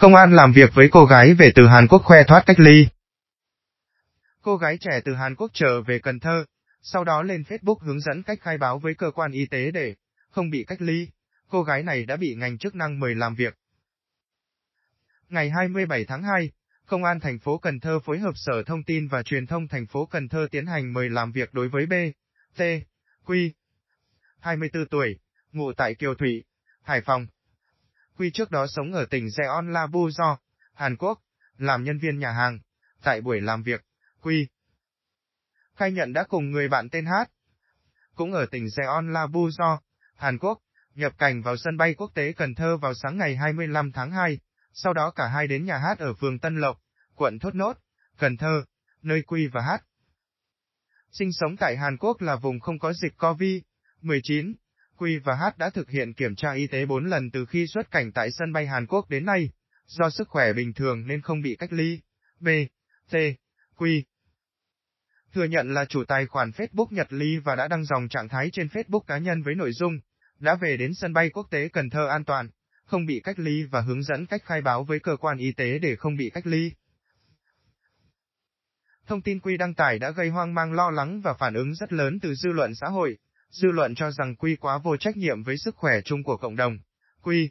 công an làm việc với cô gái về từ Hàn Quốc khoe thoát cách ly. Cô gái trẻ từ Hàn Quốc trở về Cần Thơ, sau đó lên Facebook hướng dẫn cách khai báo với cơ quan y tế để không bị cách ly. Cô gái này đã bị ngành chức năng mời làm việc. Ngày 27 tháng 2, Công an thành phố Cần Thơ phối hợp Sở Thông tin và Truyền thông thành phố Cần Thơ tiến hành mời làm việc đối với B. T. Quy. 24 tuổi, ngụ tại Kiều Thủy, Hải Phòng. Quy trước đó sống ở tỉnh Seon La do Hàn Quốc, làm nhân viên nhà hàng. Tại buổi làm việc, Quy khai nhận đã cùng người bạn tên Hát, cũng ở tỉnh Seon La do Hàn Quốc, nhập cảnh vào sân bay quốc tế Cần Thơ vào sáng ngày 25 tháng 2, sau đó cả hai đến nhà hát ở phường Tân Lộc, quận Thốt Nốt, Cần Thơ, nơi Quy và Hát. Sinh sống tại Hàn Quốc là vùng không có dịch COVID-19, Q và H đã thực hiện kiểm tra y tế 4 lần từ khi xuất cảnh tại sân bay Hàn Quốc đến nay, do sức khỏe bình thường nên không bị cách ly. B. T. Q. Thừa nhận là chủ tài khoản Facebook Nhật Ly và đã đăng dòng trạng thái trên Facebook cá nhân với nội dung, đã về đến sân bay quốc tế Cần Thơ an toàn, không bị cách ly và hướng dẫn cách khai báo với cơ quan y tế để không bị cách ly. Thông tin Quy đăng tải đã gây hoang mang lo lắng và phản ứng rất lớn từ dư luận xã hội. Dư luận cho rằng Quy quá vô trách nhiệm với sức khỏe chung của cộng đồng. Quy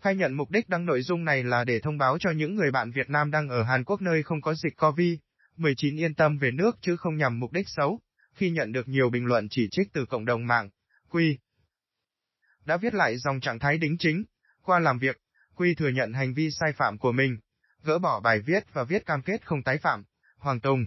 khai nhận mục đích đăng nội dung này là để thông báo cho những người bạn Việt Nam đang ở Hàn Quốc nơi không có dịch COVID-19 yên tâm về nước chứ không nhằm mục đích xấu. Khi nhận được nhiều bình luận chỉ trích từ cộng đồng mạng, Quy đã viết lại dòng trạng thái đính chính. Qua làm việc, Quy thừa nhận hành vi sai phạm của mình, gỡ bỏ bài viết và viết cam kết không tái phạm. Hoàng Tùng